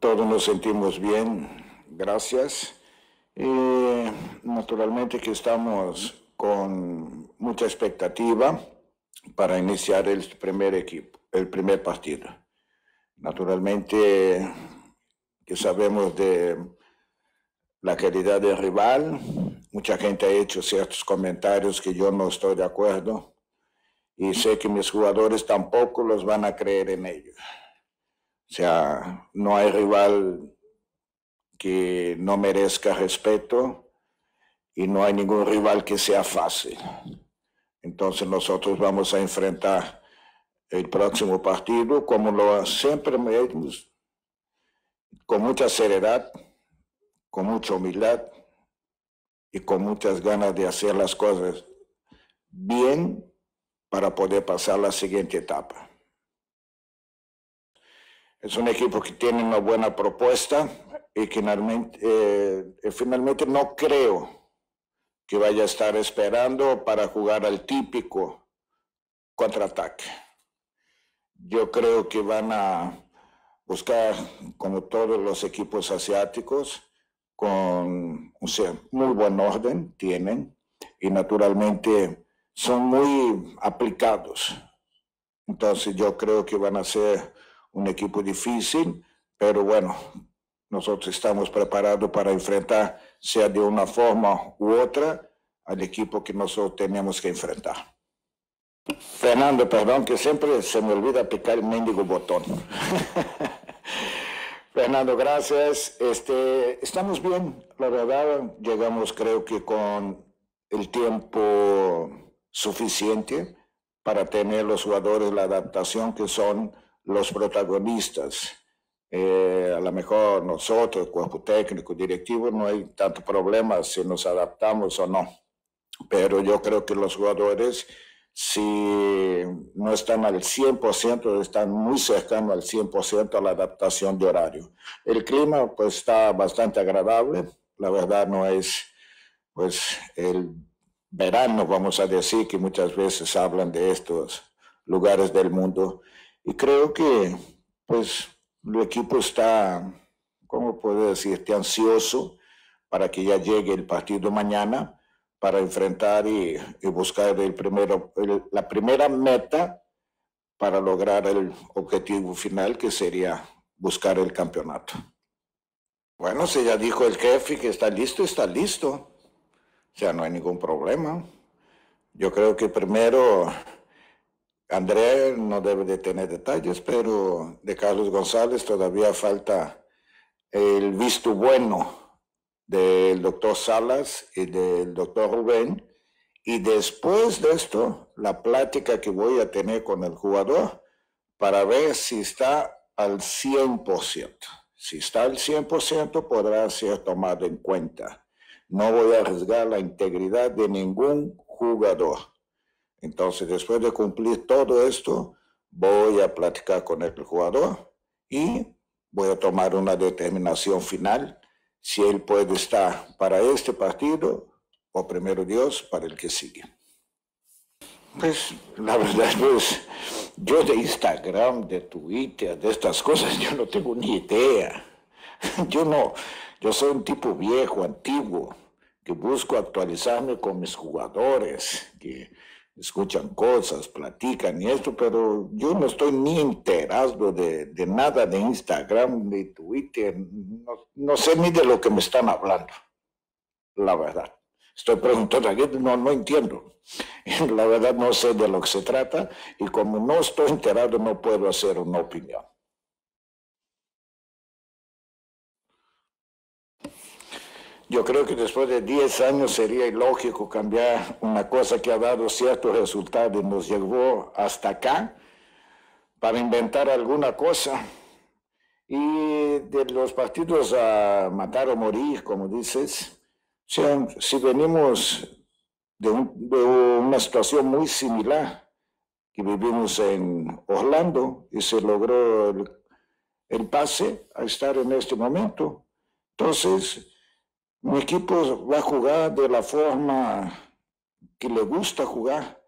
Todos nos sentimos bien, gracias. Y eh, naturalmente que estamos con mucha expectativa para iniciar el primer equipo, el primer partido. Naturalmente que sabemos de la calidad del rival. Mucha gente ha hecho ciertos comentarios que yo no estoy de acuerdo y sé que mis jugadores tampoco los van a creer en ellos. O sea, no hay rival que no merezca respeto y no hay ningún rival que sea fácil. Entonces nosotros vamos a enfrentar el próximo partido como lo siempre con mucha seriedad, con mucha humildad y con muchas ganas de hacer las cosas bien para poder pasar la siguiente etapa. Es un equipo que tiene una buena propuesta y que eh, eh, finalmente, no creo que vaya a estar esperando para jugar al típico contraataque. Yo creo que van a buscar, como todos los equipos asiáticos, con o muy buen orden, tienen, y naturalmente son muy aplicados. Entonces yo creo que van a ser un equipo difícil, pero bueno, nosotros estamos preparados para enfrentar, sea de una forma u otra, al equipo que nosotros tenemos que enfrentar. Fernando, perdón, que siempre se me olvida picar el mendigo botón. Fernando, gracias. Este, estamos bien, la verdad. Llegamos, creo que con el tiempo suficiente para tener los jugadores la adaptación que son los protagonistas. Eh, a lo mejor nosotros, cuerpo técnico, directivo, no hay tanto problema si nos adaptamos o no. Pero yo creo que los jugadores, si no están al 100%, están muy cercanos al 100% a la adaptación de horario. El clima pues está bastante agradable, la verdad no es pues el verano, vamos a decir, que muchas veces hablan de estos lugares del mundo y creo que, pues, el equipo está, ¿cómo decir decirte?, ansioso para que ya llegue el partido mañana para enfrentar y, buscar el primero, la primera meta para lograr el objetivo final, que sería buscar el campeonato. Bueno, si ya dijo el jefe que está listo, está listo. O sea, no hay ningún problema. Yo creo que primero André no debe de tener detalles, pero de Carlos González todavía falta el visto bueno del doctor Salas y del doctor Rubén. Y después de esto, la plática que voy a tener con el jugador para ver si está al 100%. Si está al 100% podrá ser tomado en cuenta. No voy a arriesgar la integridad de ningún jugador. Entonces, después de cumplir todo esto, voy a platicar con el jugador y voy a tomar una determinación final si él puede estar para este partido o primero Dios para el que sigue. Pues la verdad es que yo de Instagram, de Twitter, de estas cosas, yo no tengo ni idea. Yo no, yo soy un tipo viejo, antiguo, que busco actualizarme con mis jugadores, que escuchan cosas, platican y esto, pero yo no estoy ni enterado de, nada de Instagram, de Twitter, no, sé ni de lo que me están hablando, la verdad. Estoy preguntando aquí, no, no entiendo. La verdad no sé de lo que se trata y como no estoy enterado no puedo hacer una opinión. Yo creo que después de 10 años sería ilógico cambiar una cosa que ha dado ciertos resultados y nos llevó hasta acá para inventar alguna cosa. Y de los partidos a matar o morir, como dices, si, si venimos de, una situación muy similar, que vivimos en Orlando y se logró el, el, pase a estar en este momento. Entonces, mi equipo va a jugar de la forma que le gusta jugar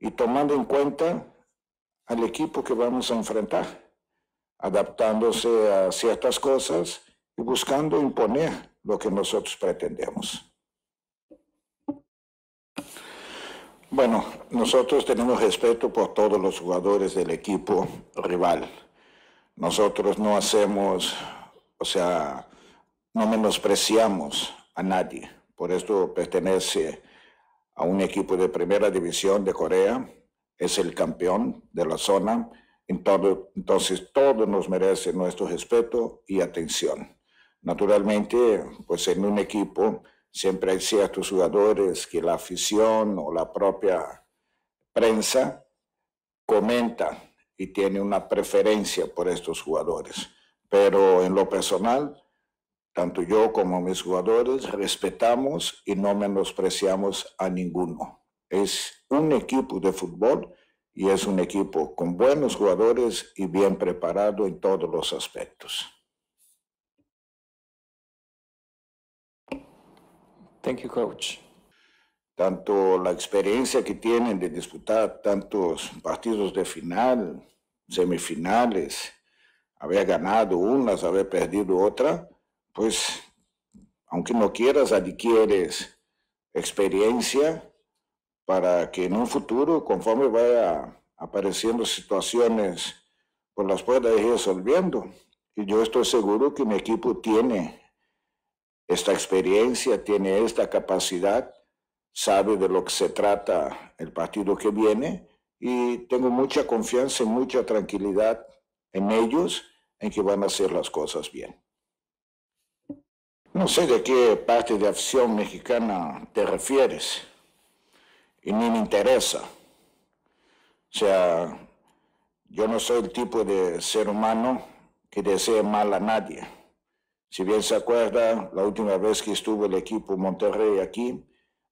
y tomando en cuenta al equipo que vamos a enfrentar, adaptándose a ciertas cosas y buscando imponer lo que nosotros pretendemos. Bueno, nosotros tenemos respeto por todos los jugadores del equipo rival. Nosotros no hacemos, o sea, no menospreciamos a nadie, por esto pertenece a un equipo de primera división de Corea, es el campeón de la zona, entonces todo nos merece nuestro respeto y atención. Naturalmente, pues en un equipo siempre hay ciertos jugadores que la afición o la propia prensa comenta y tiene una preferencia por estos jugadores. Pero en lo personal, tanto yo como mis jugadores respetamos y no menospreciamos a ninguno. Es un equipo de fútbol y es un equipo con buenos jugadores y bien preparado en todos los aspectos. Thank you, coach. Tanto la experiencia que tienen de disputar tantos partidos de final, semifinales, haber ganado unas, haber perdido otra, pues, aunque no quieras, adquieres experiencia para que en un futuro, conforme vaya apareciendo situaciones, por pues las puedas ir resolviendo. Y yo estoy seguro que mi equipo tiene esta experiencia, tiene esta capacidad, sabe de lo que se trata el partido que viene y tengo mucha confianza y mucha tranquilidad en ellos, en que van a hacer las cosas bien. No sé de qué parte de acción mexicana te refieres y ni me interesa. O sea, yo no soy el tipo de ser humano que desee mal a nadie. Si bien se acuerda, la última vez que estuvo el equipo Monterrey aquí,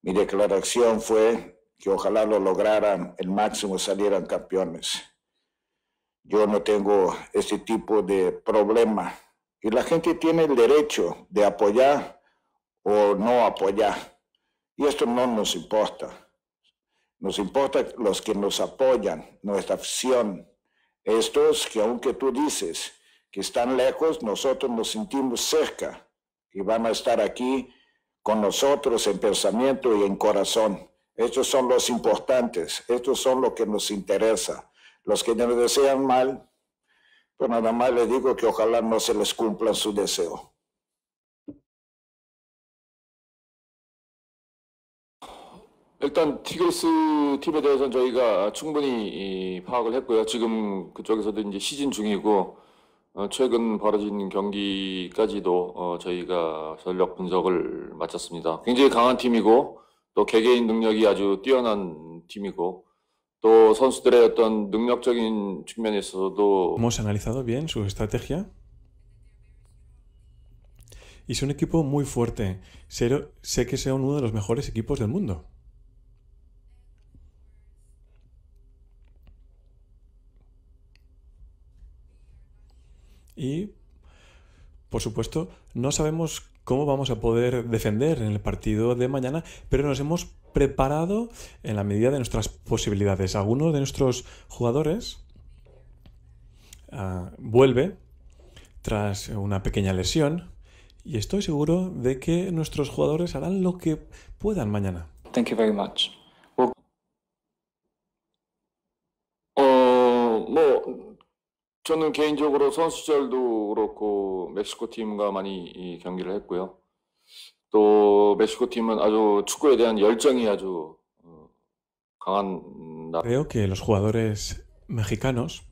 mi declaración fue que ojalá lo lograran, el máximo salieran campeones. Yo no tengo este tipo de problema y la gente tiene el derecho de apoyar o no apoyar. Y esto no nos importa. Nos importa los que nos apoyan, nuestra afición. Estos que aunque tú dices que están lejos, nosotros nos sentimos cerca y van a estar aquí con nosotros en pensamiento y en corazón. Estos son los importantes, estos son los que nos interesa. Los que nos desean mal, Pero nada más le digo que ojalá no se les cumpla su deseo. 일단 티그리스 팀에 대해서는 저희가 충분히 파악을 했고요. 지금 그쪽에서도 이제 시즌 중이고 어, 최근 벌어진 경기까지도 어, 저희가 전력 분석을 마쳤습니다. 굉장히 강한 팀이고 또 개개인 능력이 아주 뛰어난 팀이고 Hemos analizado bien su estrategia. Y es un equipo muy fuerte. Sé, sé que sea uno de los mejores equipos del mundo. Y por supuesto, no sabemos cómo vamos a poder defender en el partido de mañana, pero nos hemos preparado en la medida de nuestras posibilidades. Algunos de nuestros jugadores ah, vuelve tras una pequeña lesión y estoy seguro de que nuestros jugadores harán lo que puedan mañana. Thank you very much. Creo que los jugadores mexicanos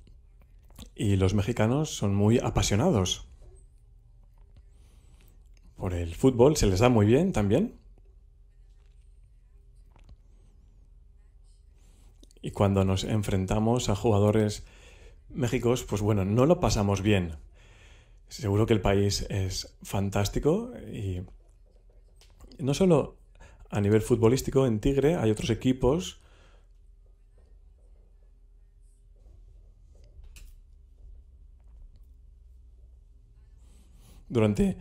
y los mexicanos son muy apasionados por el fútbol, se les da muy bien también. Y cuando nos enfrentamos a jugadores México, pues bueno, no lo pasamos bien. Seguro que el país es fantástico y no solo a nivel futbolístico en Tigre hay otros equipos Durante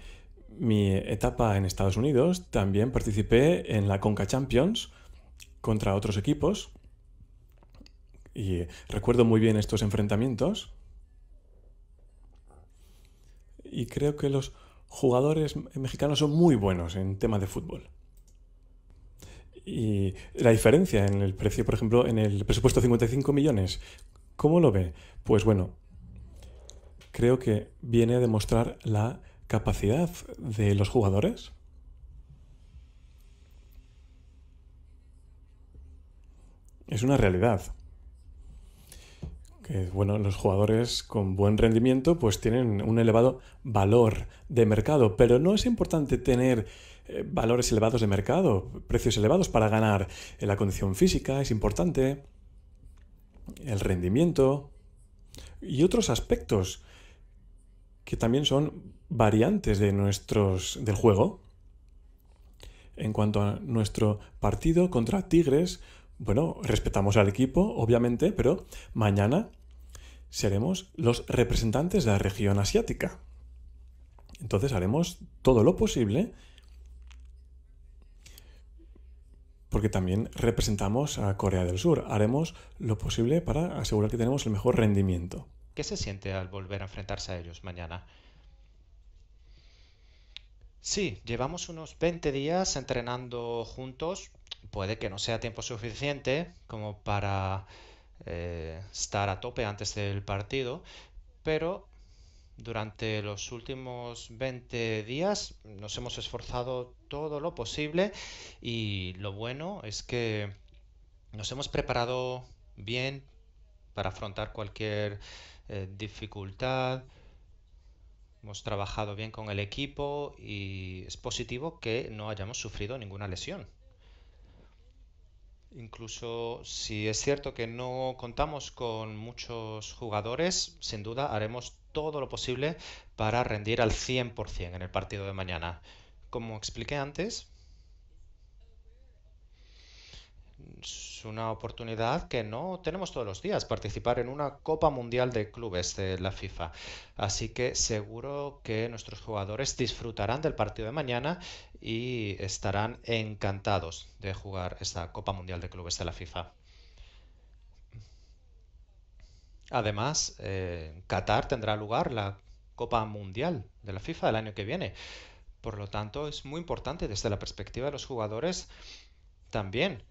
mi etapa en Estados Unidos también participé en la Conca Champions contra otros equipos y recuerdo muy bien estos enfrentamientos. Y creo que los jugadores mexicanos son muy buenos en tema de fútbol. Y la diferencia en el precio, por ejemplo, en el presupuesto 55 millones, ¿cómo lo ve? Pues bueno, creo que viene a demostrar la capacidad de los jugadores. Es una realidad que bueno, los jugadores con buen rendimiento pues tienen un elevado valor de mercado, pero no es importante tener eh, valores elevados de mercado, precios elevados para ganar. en eh, La condición física es importante, el rendimiento y otros aspectos que también son variantes de nuestros del juego. En cuanto a nuestro partido contra Tigres, bueno, respetamos al equipo, obviamente, pero mañana seremos los representantes de la región asiática. Entonces haremos todo lo posible porque también representamos a Corea del Sur. Haremos lo posible para asegurar que tenemos el mejor rendimiento. ¿Qué se siente al volver a enfrentarse a ellos mañana? Sí, llevamos unos 20 días entrenando juntos, puede que no sea tiempo suficiente como para eh, estar a tope antes del partido, pero durante los últimos 20 días nos hemos esforzado todo lo posible y lo bueno es que nos hemos preparado bien para afrontar cualquier eh, dificultad. Hemos trabajado bien con el equipo y es positivo que no hayamos sufrido ninguna lesión. Incluso si es cierto que no contamos con muchos jugadores, sin duda haremos todo lo posible para rendir al 100% en el partido de mañana. Como expliqué antes, una oportunidad que no tenemos todos los días, participar en una Copa Mundial de Clubes de la FIFA. Así que seguro que nuestros jugadores disfrutarán del partido de mañana y estarán encantados de jugar esta Copa Mundial de Clubes de la FIFA. Además, eh, Qatar tendrá lugar la Copa Mundial de la FIFA del año que viene. Por lo tanto, es muy importante desde la perspectiva de los jugadores también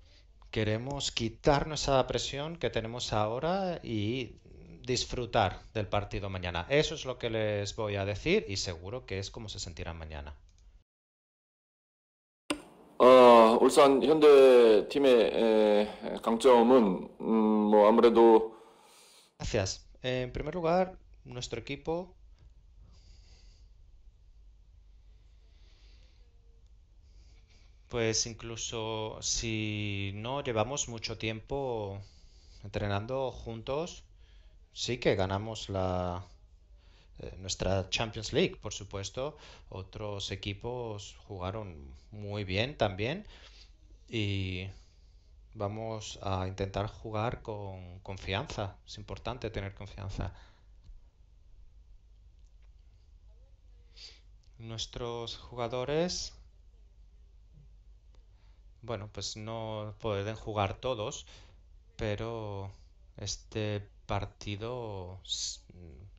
Queremos quitarnos esa presión que tenemos ahora y disfrutar del partido mañana. Eso es lo que les voy a decir y seguro que es como se sentirán mañana. Gracias. En primer lugar, nuestro equipo pues incluso si no llevamos mucho tiempo entrenando juntos, sí que ganamos la eh, nuestra Champions League, por supuesto. Otros equipos jugaron muy bien también y vamos a intentar jugar con confianza. Es importante tener confianza. Nuestros jugadores bueno, pues no pueden jugar todos, pero este partido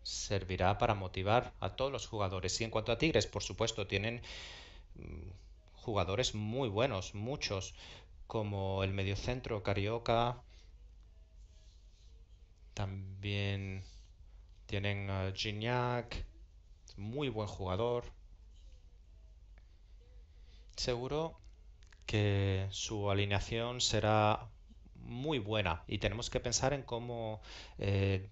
servirá para motivar a todos los jugadores. Y en cuanto a Tigres, por supuesto, tienen mm, jugadores muy buenos, muchos, como el mediocentro Carioca, también tienen a Gignac, muy buen jugador. Seguro que su alineación será muy buena y tenemos que pensar en cómo eh,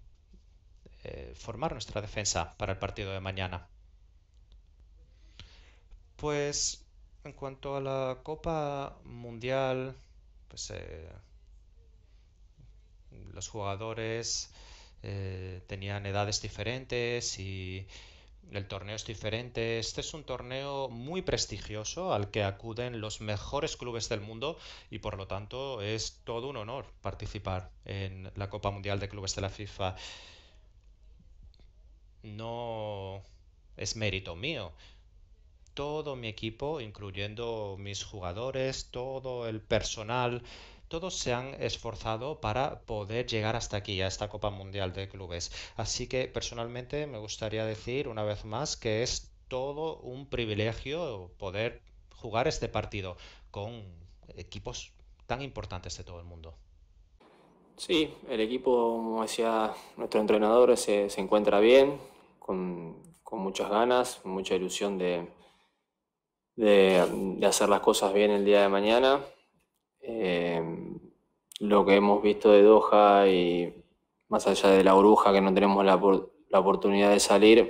eh, formar nuestra defensa para el partido de mañana. Pues en cuanto a la Copa Mundial, pues eh, los jugadores tenían edades diferentes y el torneo es diferente. Este es un torneo muy prestigioso al que acuden los mejores clubes del mundo y por lo tanto es todo un honor participar en la Copa Mundial de Clubes de la FIFA. No es mérito mío. Todo mi equipo, incluyendo mis jugadores, todo el personal todos se han esforzado para poder llegar hasta aquí, a esta Copa Mundial de Clubes. Así que personalmente me gustaría decir una vez más que es todo un privilegio poder jugar este partido con equipos tan importantes de todo el mundo. Sí, el equipo, como decía nuestro entrenador, se, encuentra bien, con, muchas ganas, mucha ilusión de, de, de hacer las cosas bien el día de mañana. Em, lo que hemos visto de Doha y más allá de la bruja que no tenemos la, oportunidad de salir,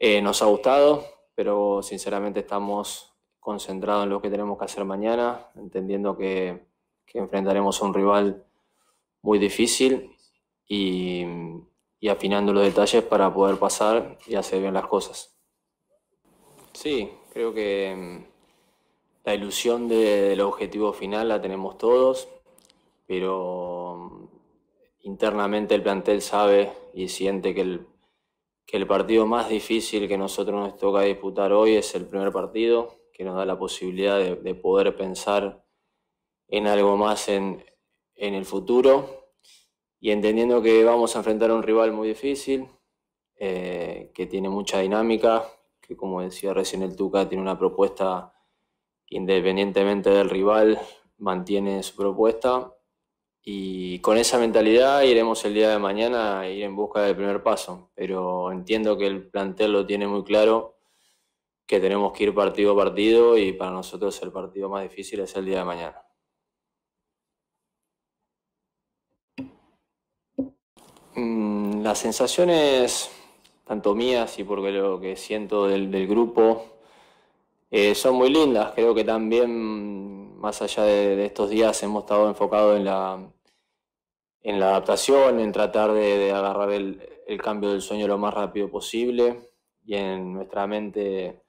eh, nos ha gustado, pero sinceramente estamos concentrados en lo que tenemos que hacer mañana, entendiendo que, enfrentaremos a un rival muy difícil y afinando los detalles para poder pasar y hacer bien las cosas. Sí, creo que em, la ilusión del objetivo final la tenemos todos, pero mm, internamente el plantel sabe y siente que el, partido más difícil que nosotros nos toca disputar hoy es el primer partido, que nos da la posibilidad de, poder pensar en algo más en, el futuro y entendiendo que vamos a enfrentar a un rival muy difícil, eh, que tiene mucha dinámica, que como decía recién el Tuca, tiene una propuesta independientemente del rival, mantiene su propuesta y con esa mentalidad iremos el día de mañana a ir en busca del primer paso. Pero entiendo que el plantel lo tiene muy claro, que tenemos que ir partido a partido y para nosotros el partido más difícil es el día de mañana. Mm, las sensaciones, tanto mías y porque lo que siento del, del grupo, eh, son muy lindas, creo que también más allá de, estos días hemos estado enfocados en la, en la adaptación, en tratar de, agarrar el, cambio del sueño lo más rápido posible y en nuestra mente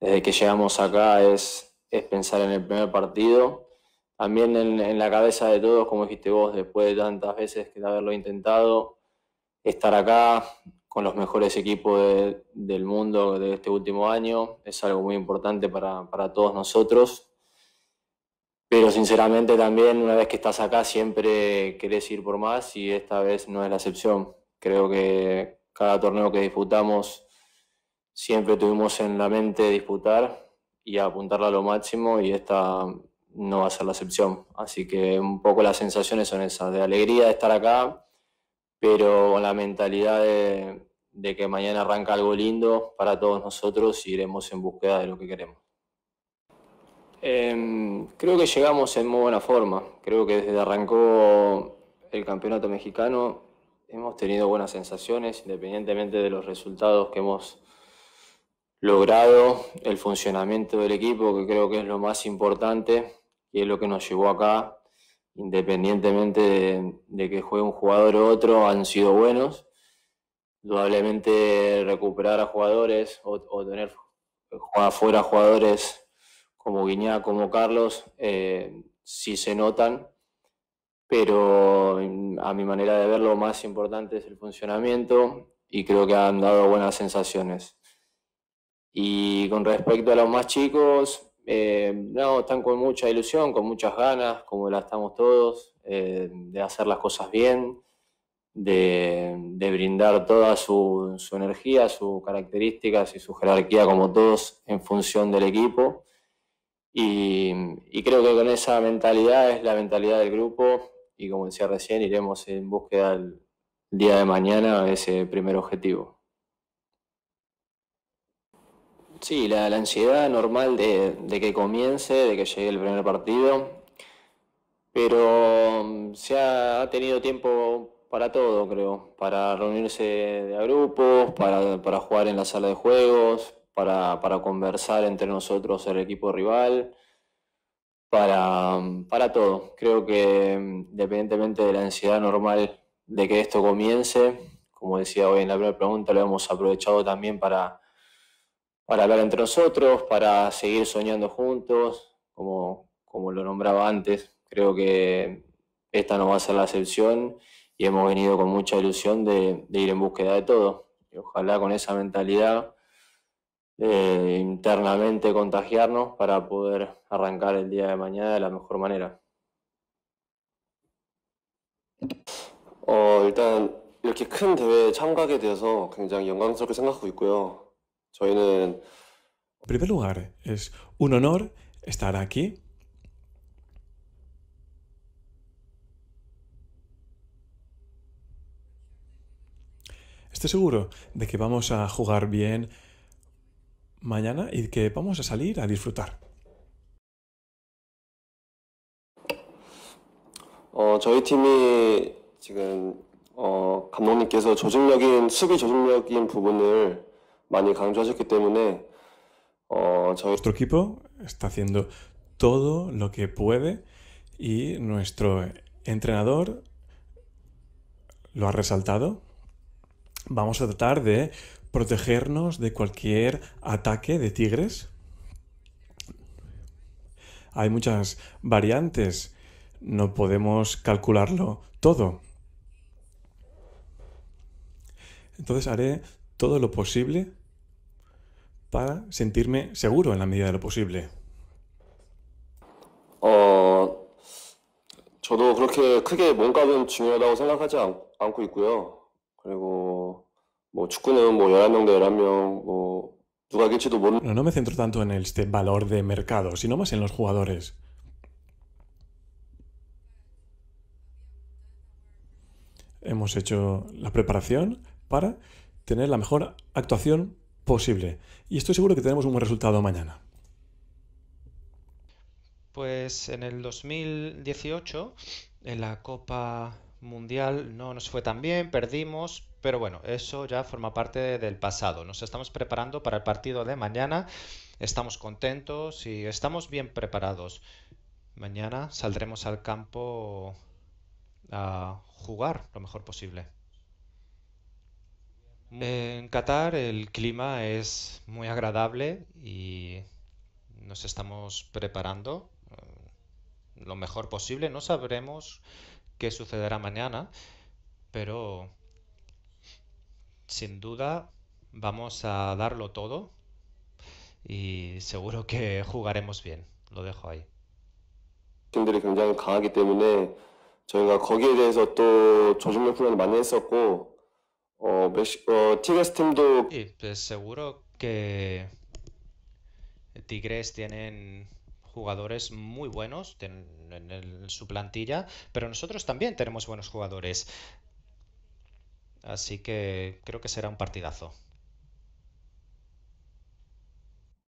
desde que llegamos acá es, es pensar en el primer partido. También en, la cabeza de todos, como dijiste vos, después de tantas veces que de haberlo intentado, estar acá, con los mejores equipos del mundo de este último año. Es algo muy importante para, para, todos nosotros. Pero sinceramente también una vez que estás acá siempre querés ir por más y esta vez no es la excepción. Creo que cada torneo que disputamos siempre tuvimos en la mente disputar y apuntarla a lo máximo y esta no va a ser la excepción. Así que un poco las sensaciones son esas, de alegría de estar acá, pero con la mentalidad de, que mañana arranca algo lindo para todos nosotros y iremos en búsqueda de lo que queremos. Em, creo que llegamos en muy buena forma. Creo que desde que arrancó el campeonato mexicano hemos tenido buenas sensaciones, independientemente de los resultados que hemos logrado, el funcionamiento del equipo, que creo que es lo más importante y es lo que nos llevó acá independientemente de, que juegue un jugador u otro, han sido buenos. Dudablemente recuperar a jugadores o, tener afuera jugadores como Guiñá, como Carlos, eh, sí se notan, pero a mi manera de ver lo más importante es el funcionamiento y creo que han dado buenas sensaciones. Y con respecto a los más chicos, eh, no, están con mucha ilusión, con muchas ganas, como la estamos todos, eh, de hacer las cosas bien, de, brindar toda su, energía, sus características y su jerarquía como todos en función del equipo. Y, y, creo que con esa mentalidad es la mentalidad del grupo y como decía recién, iremos en búsqueda el día de mañana a ese primer objetivo. Sí, la, ansiedad normal de, que comience, de que llegue el primer partido, pero mm, se ha, tenido tiempo para todo, creo, para reunirse de a grupos, para, jugar en la sala de juegos, para, conversar entre nosotros el equipo rival, para, mm, para todo. Creo que mm, independientemente de la ansiedad normal de que esto comience, como decía hoy en la primera pregunta, lo hemos aprovechado también para para hablar entre nosotros, para seguir soñando juntos, como, como lo nombraba antes. Creo que esta no va a ser la excepción y hemos venido con mucha ilusión de, ir en búsqueda de todo. Y ojalá con esa mentalidad eh, internamente contagiarnos para poder arrancar el día de mañana de la mejor manera. 이렇게 큰 대회에 굉장히 영광스럽게 생각하고 있고요. En primer lugar, es un honor estar aquí. Estoy seguro de que vamos a jugar bien mañana y que vamos a salir a disfrutar. 어, nuestro equipo está haciendo todo lo que puede y nuestro entrenador lo ha resaltado. Vamos a tratar de protegernos de cualquier ataque de tigres. Hay muchas variantes, no podemos calcularlo todo. Entonces haré todo lo posible para sentirme seguro en la medida de lo posible. no me centro tanto en este valor de mercado, sino más en los jugadores. Hemos hecho la preparación para tener la mejor actuación posible. Y estoy seguro que tenemos un buen resultado mañana. Pues en el 2018, en la Copa Mundial, no nos fue tan bien, perdimos, pero bueno, eso ya forma parte del pasado. Nos estamos preparando para el partido de mañana, estamos contentos y estamos bien preparados. Mañana saldremos al campo a jugar lo mejor posible. Mm. Eh, en Qatar el clima es muy agradable y nos estamos preparando eh, lo mejor posible. No sabremos qué sucederá mañana, pero sin duda vamos a darlo todo y seguro que jugaremos bien. Lo dejo ahí tigres pues seguro que Tigres tienen jugadores muy buenos en, su plantilla, pero nosotros también tenemos buenos jugadores. Así que creo que será un partidazo.